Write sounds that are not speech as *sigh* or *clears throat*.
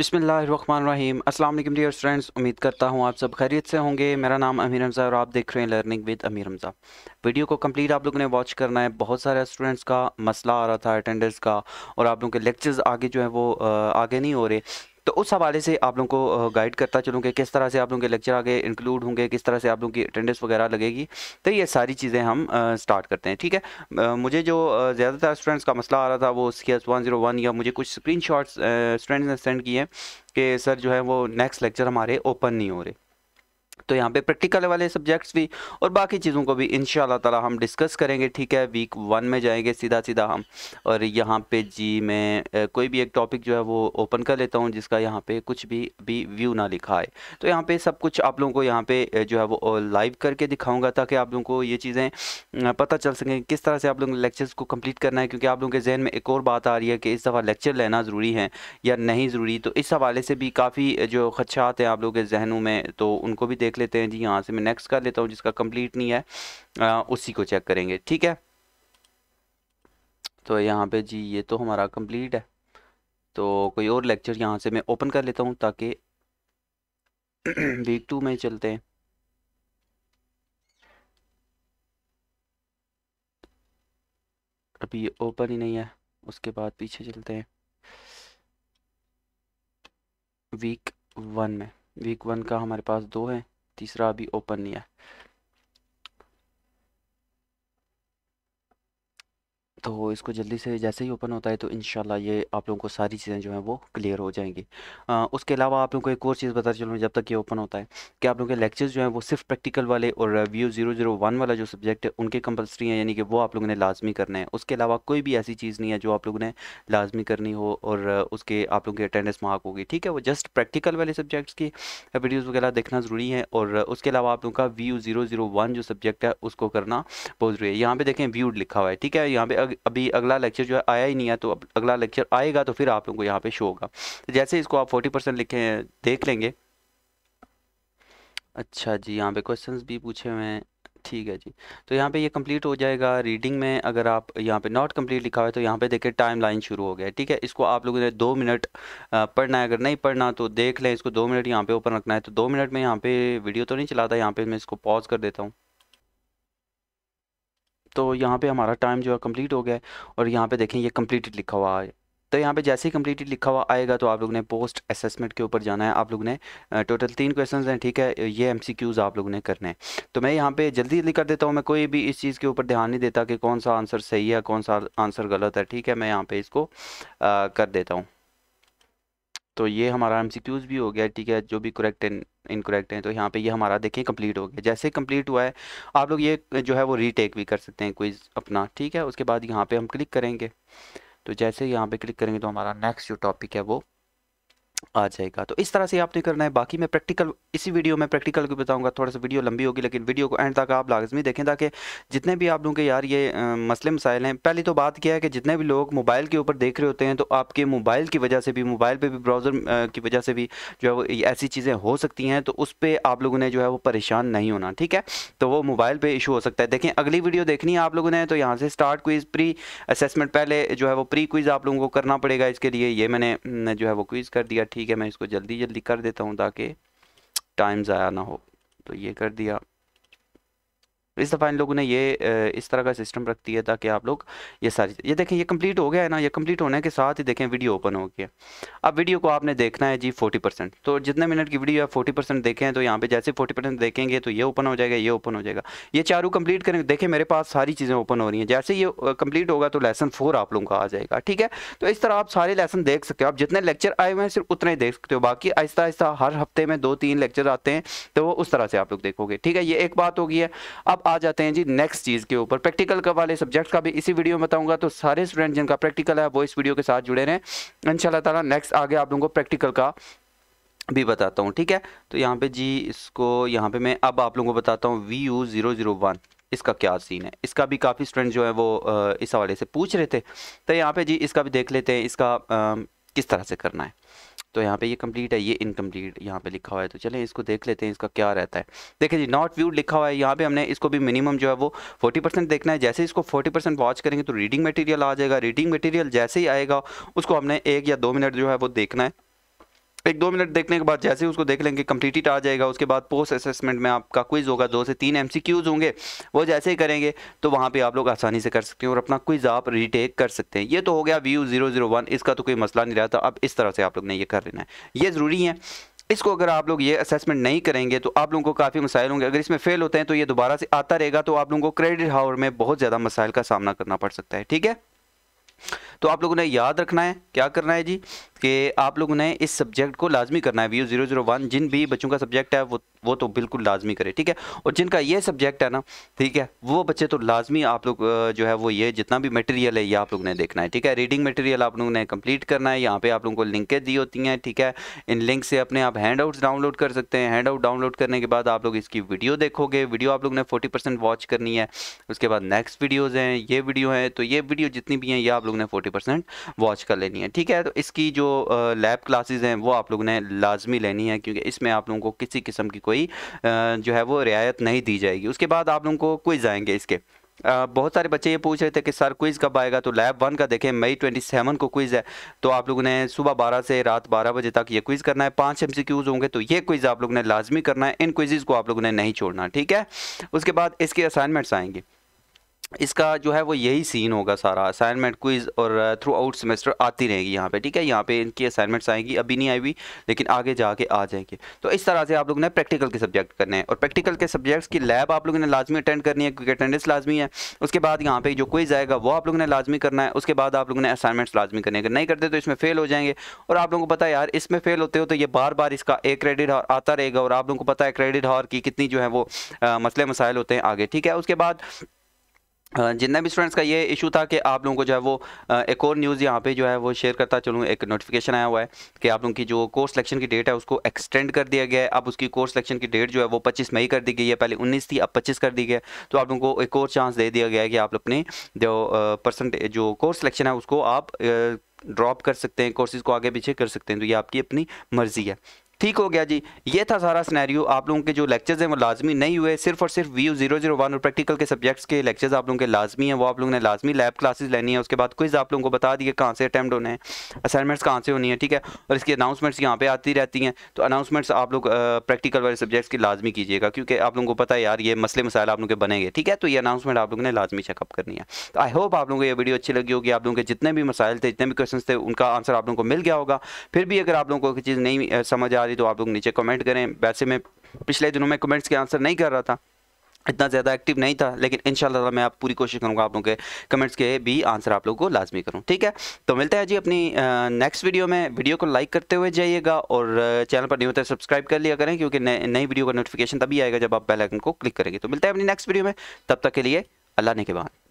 बिसमीम अस्सलाम वालेकुम डियर फ्रेंड्स उम्मीद करता हूँ आप सब खैरियत से होंगे मेरा नाम अमीर हमज़ा और आप देख रहे हैं लर्निंग विद अमीर हमज़ा वीडियो को कंप्लीट आप लोगों ने वॉच करना है बहुत सारे स्टूडेंट्स का मसला आ रहा था अटेंडेंस का और आप लोगों के लेक्चर्स आगे जो है वो आगे नहीं हो रहे तो उस हवाले से आप लोगों को गाइड करता चलूँगे किस तरह से आप लोगों के लेक्चर आगे इंक्लूड होंगे किस तरह से आप लोगों की अटेंडेंस वगैरह लगेगी तो ये सारी चीज़ें हम स्टार्ट करते हैं ठीक है मुझे जो ज़्यादातर स्टूडेंट्स का मसला आ रहा था वो C S one zero one या मुझे कुछ स्क्रीन शॉट्स स्टूडेंट्स ने सेंड किए हैं कि सर जो है वो नेक्स्ट लेक्चर हमारे ओपन नहीं हो रहे तो यहाँ पे प्रैक्टिकल वाले सब्जेक्ट्स भी और बाकी चीज़ों को भी इन ताला हम डिस्कस करेंगे ठीक है वीक वन में जाएंगे सीधा सीधा हम और यहाँ पे जी मैं कोई भी एक टॉपिक जो है वो ओपन कर लेता हूँ जिसका यहाँ पे कुछ भी भी व्यू ना लिखा है तो यहाँ पे सब कुछ आप लोगों को यहाँ पे जो है वो लाइव करके दिखाऊँगा ताकि आप लोगों को ये चीज़ें पता चल सकें किस तरह से आप लोगों लेक्चर्स को कम्प्लीट करना है क्योंकि आप लोगों के जहन में एक और बात आ रही है कि इस दफ़ा लेक्चर लेना ज़रूरी है या नहीं ज़रूरी तो इस हवाले से भी काफ़ी जो खदशात हैं आप लोगों के जहनों में तो उनको भी देख देख लेते हैं जी यहाँ से मैं नेक्स्ट कर लेता हूँ जिसका कंप्लीट नहीं है आ, उसी को चेक करेंगे ठीक है तो यहाँ पे जी ये तो हमारा कंप्लीट है तो कोई और लेक्चर यहाँ से मैं ओपन कर लेता हूँ ताकि वीक *clears throat* टू में चलते हैं अभी ओपन ही नहीं है उसके बाद पीछे चलते हैं वीक वन में वीक वन का हमारे पास दो है तीसरा अभी ओपन नहीं है तो इसको जल्दी से जैसे ही ओपन होता है तो इन ये आप लोगों को सारी चीज़ें जो हैं वो क्लियर हो जाएंगी आ, उसके अलावा आप लोगों को एक और चीज़ बता चलूँ जब तक ये ओपन होता है कि आप लोगों के लेक्चर्स जो हैं वो सिर्फ प्रैक्टिकल वाले और व्यू जीरो जीरो वन वाला जो सब्जेक्ट है उनके कंपलसरी हैं यानी कि वो आप लोगों ने लाजमी करना है उसके अलावा कोई भी ऐसी चीज़ नहीं है जो आप लोगों ने लाजमी करनी हो और उसके आप लोगों की अटेंडेंस मार्क होगी ठीक है वो जस्ट प्रैक्टिकल वाले सब्जेक्ट्स की वीडियोज़ वगैरह देखना ज़रूरी है और उसके अलावा आप लोगों का व्यू जीरो जीरो वन जो सब्जेक्ट है उसको करना बहुत ज़रूरी है यहाँ पर देखें व्यूड लिखा हुआ है ठीक है यहाँ पर अभी अगला लेक्चर जो है आया ही नहीं है तो अब अगला लेक्चर आएगा तो फिर आप लोगों को यहाँ पे शो होगा तो जैसे इसको आप फोर्टी परसेंट लिखे देख लेंगे अच्छा जी यहाँ पे क्वेश्चंस भी पूछे हुए हैं ठीक है जी तो यहाँ पे ये कंप्लीट हो जाएगा रीडिंग में अगर आप यहाँ पे नॉट कंप्लीट लिखा हुआ है तो यहाँ पे देखिए टाइम लाइन शुरू हो गया ठीक है इसको आप लोगों ने दो मिनट पढ़ना है अगर नहीं पढ़ना तो देख लें इसको दो मिनट यहाँ पे ओपन रखना है तो दो मिनट में यहाँ पे वीडियो तो नहीं चलाता यहाँ पे मैं इसको पॉज कर देता हूँ तो यहाँ पे हमारा टाइम जो है कंप्लीट हो गया है और यहाँ पे देखें ये कंप्लीटेड लिखा हुआ है तो यहाँ पे जैसे ही कंप्लीटेड लिखा हुआ आएगा तो आप लोग ने पोस्ट असेसमेंट के ऊपर जाना है आप लोग ने टोटल तीन क्वेश्चन हैं ठीक है ये एम आप लोग ने करने हैं तो मैं यहाँ पे जल्दी जल्दी कर देता हूँ मैं कोई भी इस चीज़ के ऊपर ध्यान नहीं देता कि कौन सा आंसर सही है कौन सा आंसर गलत है ठीक है मैं यहाँ पर इसको कर देता हूँ तो ये हमारा एम भी हो गया ठीक है जो भी करेक्ट इनकोरेक्ट हैं तो यहाँ पे ये यह हमारा देखें कंप्लीट हो गया जैसे कंप्लीट हुआ है आप लोग ये जो है वो रीटेक भी कर सकते हैं क्विज़ अपना ठीक है उसके बाद यहाँ पे हम क्लिक करेंगे तो जैसे यहाँ पे क्लिक करेंगे तो हमारा नेक्स्ट जो टॉपिक है वो आ जाएगा तो इस तरह से आपने करना है बाकी मैं प्रैक्टिकल इसी वीडियो में प्रैक्टिकल को बताऊंगा थोड़ा सा वीडियो लंबी होगी लेकिन वीडियो को एंड तक आप लाजमी देखें ताकि जितने भी आप लोगों के यार ये मसले मसाइल हैं पहली तो बात क्या है कि जितने भी लोग मोबाइल के ऊपर देख रहे होते हैं तो आपके मोबाइल की वजह से भी मोबाइल पर भी ब्राउज़र की वजह से भी जो है वो ऐसी चीज़ें हो सकती हैं तो उस पर आप लोगों ने जो है वो परेशान नहीं होना ठीक है तो वो मोबाइल पर इशू हो सकता है देखें अगली वीडियो देखनी है आप लोगों ने तो यहाँ से स्टार्ट क्विज़ प्री असेसमेंट पहले जो है वो प्री क्विज़ आप लोगों को करना पड़ेगा इसके लिए ये मैंने जो है वो क्विज़ कर दिया ठीक है मैं इसको जल्दी जल्दी कर देता हूँ ताकि टाइम ज़ाया ना हो तो ये कर दिया इस दफ़ा इन लोगों ने ये इस तरह का सिस्टम रख दिया ताकि आप लोग ये सारी ये देखें ये कंप्लीट हो गया है ना ये कंप्लीट होने के साथ ही देखें वीडियो ओपन हो गया अब वीडियो को आपने देखना है जी फोर्टी परसेंट तो जितने मिनट की वीडियो आप फोर्टी परसेंट देखें तो यहाँ पे जैसे फोर्टी परसेंट देखेंगे तो ये ओपन हो जाएगा ये ओपन हो जाएगा ये चारों कंप्लीट करेंगे देखें मेरे पास सारी चीज़ें ओपन हो रही हैं जैसे ये कंप्लीट होगा तो लेसन फोर आप लोगों का आ जाएगा ठीक है तो इस तरह आप सारे लेसन देख सकते हो आप जितने लेक्चर आए हुए हैं सिर्फ उतने देख सकते हो बाकी आहिस्ता आहिस्ता हर हफ्ते में दो तीन लेक्चर आते हैं तो वो उस तरह से आप लोग देखोगे ठीक है ये एक बात होगी है अब आ जाते हैं जी नेक्स्ट चीज़ के ऊपर प्रैक्टिकल का वाले सब्जेक्ट का भी इसी वीडियो में बताऊंगा तो सारे स्टूडेंट जिनका प्रैक्टिकल है वो इस वीडियो के साथ जुड़े रहे इन ताला नेक्स्ट आगे आप लोगों को प्रैक्टिकल का भी बताता हूँ ठीक है तो यहाँ पे जी इसको यहाँ पे मैं अब आप लोगों को बताता हूँ V U zero zero one इसका क्या सीन है इसका भी काफ़ी स्टूडेंट जो है वो इस हवाले से पूछ रहे थे तो यहाँ पे जी इसका भी देख लेते हैं इसका किस तरह से करना है तो यहाँ पे ये कंप्लीट है ये इनकम्प्लीट यहाँ पे लिखा हुआ है तो चलें इसको देख लेते हैं इसका क्या रहता है देखिए जी नॉट व्यू लिखा हुआ है यहाँ पे हमने इसको भी मिनिमम जो है वो 40 परसेंट देखना है जैसे इसको 40 परसेंट वॉच करेंगे तो रीडिंग मटेरियल आ जाएगा रीडिंग मटेरियल जैसे ही आएगा उसको हमने एक या दो मिनट जो है वो देखना है एक दो मिनट देखने के बाद जैसे ही उसको देख लेंगे कंप्लीट आ जाएगा उसके बाद पोस्ट असेसमेंट में आपका क्विज़ होगा दो से तीन एम होंगे वो जैसे ही करेंगे तो वहाँ पर आप लोग आसानी से कर सकते हैं और अपना क्विज़ आप रिटेक कर सकते हैं ये तो हो गया व्यू ज़ीरो इसका तो कोई मसला नहीं रहता अब इस तरह से आप लोग ने ये कर लेना है ये ज़रूरी है इसको अगर आप लोग ये असेसमेंट नहीं करेंगे तो आप लोगों को काफ़ी मसाइल होंगे अगर इसमें फेल होते हैं तो ये दोबारा से आता रहेगा तो आप लोगों को क्रेडिट हावर में बहुत ज़्यादा मसाइल का सामना करना पड़ सकता है ठीक है तो आप लोगों ने याद रखना है क्या करना है जी कि आप लोगों ने इस सब्जेक्ट को लाजमी करना है वी जीरो जीरो वन जिन भी बच्चों का सब्जेक्ट है वो वो तो बिल्कुल लाजमी करे ठीक है और जिनका ये सब्जेक्ट है ना ठीक है वो बच्चे तो लाजमी आप लोग जो है वो ये जितना भी मटेरियल है ये आप लोग ने देखना है ठीक है रीडिंग मटेरियल आप लोगों ने कंप्लीट करना है यहाँ पे आप लोगों को लिंकें दी होती हैं ठीक है इन लिंक से अपने आप हैंड डाउनलोड कर सकते हैं हैंड आउट डाउनलोड करने के बाद आप लोग इसकी वीडियो देखोगे वीडियो आप लोग ने फोर्टी वॉच करनी है उसके बाद नेक्स्ट वीडियोज़ हैं ये वीडियो हैं तो ये वीडियो जितनी भी हैं ये आप लोग ने फोर्टी परसेंट वॉच कर लेनी है ठीक है तो इसकी जो लैब क्लासेस हैं वो आप लोगों ने लाजमी लेनी है क्योंकि इसमें आप लोगों को किसी किस्म की कोई जो है वो रियायत नहीं दी जाएगी उसके बाद आप लोगों को क्विज़ आएंगे इसके Uh, बहुत सारे बच्चे ये पूछ रहे थे कि सर क्विज़ कब आएगा तो लैब वन का देखें मई ट्वेंटी सेवन को क्विज़ है तो आप लोगों ने सुबह बारह से रात बारह बजे तक ये क्विज़ करना है पांच एमसीक्यूज़ होंगे तो ये क्विज़ आप लोगों ने लाजमी करना है इन क्विज़ को आप लोगों ने नहीं छोड़ना ठीक है उसके बाद इसके असाइनमेंट्स आएंगे इसका जो है वो यही सीन होगा सारा असाइनमेंट क्विज़ और थ्रू आउट सेमेस्टर आती रहेगी यहाँ पे ठीक है यहाँ पे इनकी असाइनमेंट्स आएंगी अभी नहीं आई हुई लेकिन आगे जाके आ जाएंगे तो इस तरह से आप लोगों ने प्रैक्टिकल के सब्जेक्ट करने हैं और प्रैक्टिकल के सब्जेक्ट्स की लैब आप लोगों ने लाजमी अटेंड करनी है क्योंकि अटेंडेंस लाजमी है उसके बाद यहाँ पर जो क्विज़ आएगा वो आप लोगों ने लाजमी करना है उसके बाद आप लोगों ने असाइनमेंट्स लाजमी करने अगर नहीं करते तो इसमें फेल हो जाएंगे और आप लोगों को पता है यार इसमें फेल होते हो तो ये बार बार इसका एक क्रेडिट हार आता रहेगा और आप लोगों को पता है क्रेडिट हॉर की कितनी जो है वो uh, मसले मसाइल होते हैं आगे ठीक है उसके बाद जितना भी स्टूडेंट्स का ये इशू था कि आप लोगों को जो है वो एक और न्यूज़ यहाँ पे जो है वो शेयर करता चलूँ एक नोटिफिकेशन आया हुआ है कि आप लोगों की जो कोर्स सिलेक्शन की डेट है उसको एक्सटेंड कर दिया गया है अब उसकी कोर्स सिलेक्शन की डेट जो है वो 25 मई कर दी गई है पहले 19 थी अब 25 कर दी गई है तो आप लोगों को एक और चांस दे दिया गया है कि आप अपने जो परसेंटेज जो कोर्स सिलेक्शन है उसको आप ड्रॉप कर सकते हैं कोर्सेज़ को आगे पीछे कर सकते हैं तो ये आपकी अपनी मर्ज़ी है ठीक हो गया जी ये था सारा सिनेरियो आप लोगों के जो लेक्चर्स हैं वो लाजमी नहीं हुए सिर्फ और सिर्फ व्यू जीरो जीरो वन और प्रैक्टिकल के सब्जेक्ट्स के लेक्चर्स आप लोगों के लाजमी हैं वो आप लोगों ने लाजमी लैब क्लासेस लेनी है उसके बाद क्विज़ आप लोगों को बता दिए कहाँ से अटैम्प्ट होने हैं असाइनमेंट्स कहाँ से होनी है ठीक है और इसकी अनाउंसमेंट्स यहाँ पर आती रहती हैं तो अनाउंसमेंट्स आप लोग प्रैक्टिकल वाले सब्जेक्ट्स की लाजमी कीजिएगा क्योंकि आप लोगों को पता है यार ये मसले मसाइल आप लोग के बनेंगे ठीक है तो ये अनाउंसमेंट आप लोगों ने लाजमी चेकअप करनी है तो आई होप आप लोगों को ये वीडियो अच्छी लगी होगी आप लोगों के जितने भी मसाइल थे जितने भी क्वेश्चन थे उनका आंसर आप लोगों को मिल गया होगा फिर भी अगर आप लोगों को चीज़ नहीं समझ आ रही जानकारी तो आप लोग नीचे कमेंट करें वैसे मैं पिछले दिनों में कमेंट्स के आंसर नहीं कर रहा था इतना ज़्यादा एक्टिव नहीं था लेकिन इन मैं आप पूरी कोशिश करूँगा आप लोगों के कमेंट्स के भी आंसर आप लोगों को लाजमी करूँ ठीक है तो मिलता है जी अपनी नेक्स्ट वीडियो में वीडियो को लाइक करते हुए जाइएगा और चैनल पर नहीं होता है सब्सक्राइब कर लिया करें क्योंकि नई वीडियो का नोटिफिकेशन तभी आएगा जब आप बेलाइकन को क्लिक करेंगे तो मिलता है अपनी नेक्स्ट वीडियो में तब तक के लिए अल्लाह ने के बाद